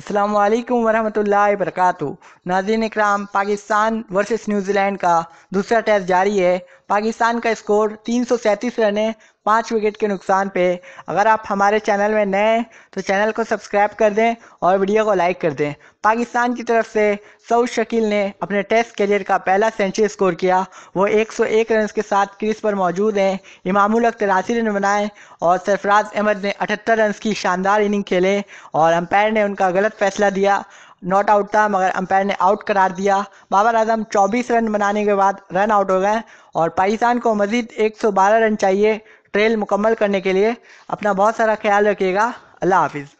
अल्लाम वरहमल वरक नाजीन इक्राम पाकिस्तान वर्सेस न्यूजीलैंड का दूसरा टेस्ट जारी है पाकिस्तान का स्कोर तीन सौ सैंतीस रन है पाँच विकेट के नुकसान पे अगर आप हमारे चैनल में नए हैं तो चैनल को सब्सक्राइब कर दें और वीडियो को लाइक कर दें पाकिस्तान की तरफ से सऊद शकील ने अपने टेस्ट करियर का पहला सेंचुरी स्कोर किया वो 101 रन के साथ क्रीज पर मौजूद हैं इमामुल अख तिरासी रन बनाए और सरफराज अहमद ने अठहत्तर रन की शानदार इनिंग खेले और अंपायर ने उनका गलत फैसला दिया नॉट आउट था मगर अंपायर ने आउट करार दिया बाबर आजम 24 रन बनाने के बाद रन आउट हो गए और पाकिस्तान को मजीद 112 रन चाहिए ट्रेल मुकम्मल करने के लिए अपना बहुत सारा ख्याल रखिएगा अल्लाह हाफिज़